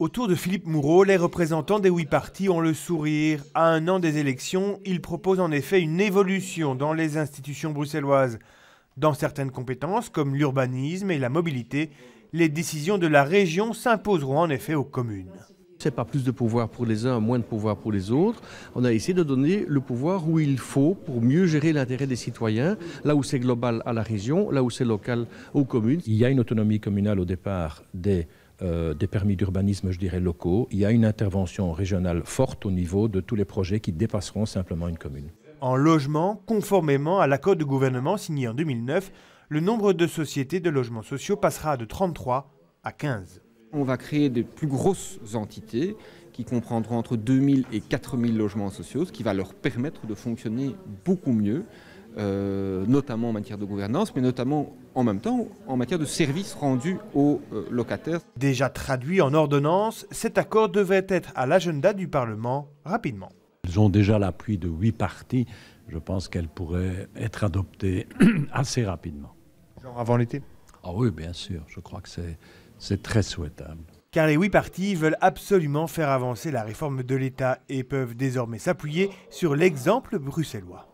Autour de Philippe Moureau, les représentants des huit partis ont le sourire. À un an des élections, il propose en effet une évolution dans les institutions bruxelloises. Dans certaines compétences, comme l'urbanisme et la mobilité, les décisions de la région s'imposeront en effet aux communes. C'est pas plus de pouvoir pour les uns, moins de pouvoir pour les autres. On a essayé de donner le pouvoir où il faut pour mieux gérer l'intérêt des citoyens, là où c'est global à la région, là où c'est local aux communes. Il y a une autonomie communale au départ des euh, des permis d'urbanisme, je dirais, locaux. Il y a une intervention régionale forte au niveau de tous les projets qui dépasseront simplement une commune. En logement, conformément à l'accord de gouvernement signé en 2009, le nombre de sociétés de logements sociaux passera de 33 à 15. On va créer des plus grosses entités qui comprendront entre 2000 et 4000 logements sociaux, ce qui va leur permettre de fonctionner beaucoup mieux euh, notamment en matière de gouvernance, mais notamment en même temps en matière de services rendus aux euh, locataires. Déjà traduit en ordonnance, cet accord devait être à l'agenda du Parlement rapidement. Ils ont déjà l'appui de huit partis. Je pense qu'elle pourrait être adoptée assez rapidement. avant l'été Ah oui, bien sûr. Je crois que c'est très souhaitable car les huit partis veulent absolument faire avancer la réforme de l'État et peuvent désormais s'appuyer sur l'exemple bruxellois.